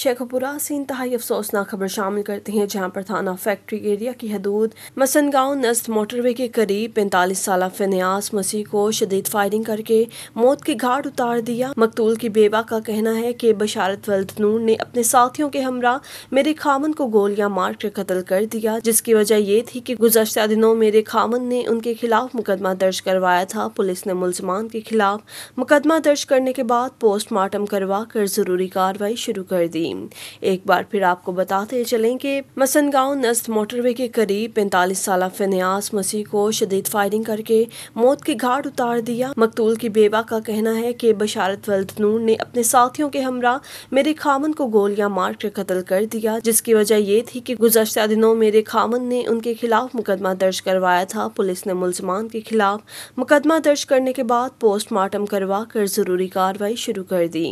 शेखपुरा से इंतहाई अफसोसनाक खबर शामिल करते हैं जहां पर थाना फैक्ट्री एरिया की हदूद मसन गांव नस्त मोटरवे के करीब पैंतालीस साल फनयास मसीह को शदीद फायरिंग करके मौत के घाट उतार दिया मकतूल की बेबा का कहना है कि बशारत वल्द नूर ने अपने साथियों के हमरा मेरे खामन को गोलियां मार कर कतल कर दिया जिसकी वजह ये थी की गुजशत दिनों मेरे खामन ने उनके खिलाफ मुकदमा दर्ज करवाया था पुलिस ने मुलजमान के खिलाफ मुकदमा दर्ज करने के बाद पोस्टमार्टम करवा कर जरूरी कार्रवाई शुरू कर दी करीम एक बार फिर आपको बताते चलें कि मसनगांव नस्त मोटरवे के करीब पैंतालीस साल फिनयास मसीह को शदीद फायरिंग करके मौत के घाट उतार दिया मकतूल की बेबा का कहना है कि बशारत वल्द नूर ने अपने साथियों के हमरा मेरे खामन को गोलियां मार कर कतल कर दिया जिसकी वजह ये थी कि गुजशत दिनों मेरे खामन ने उनके खिलाफ मुकदमा दर्ज करवाया था पुलिस ने मुलजमान के खिलाफ मुकदमा दर्ज करने के बाद पोस्टमार्टम करवा कर जरूरी कार्रवाई शुरू कर दी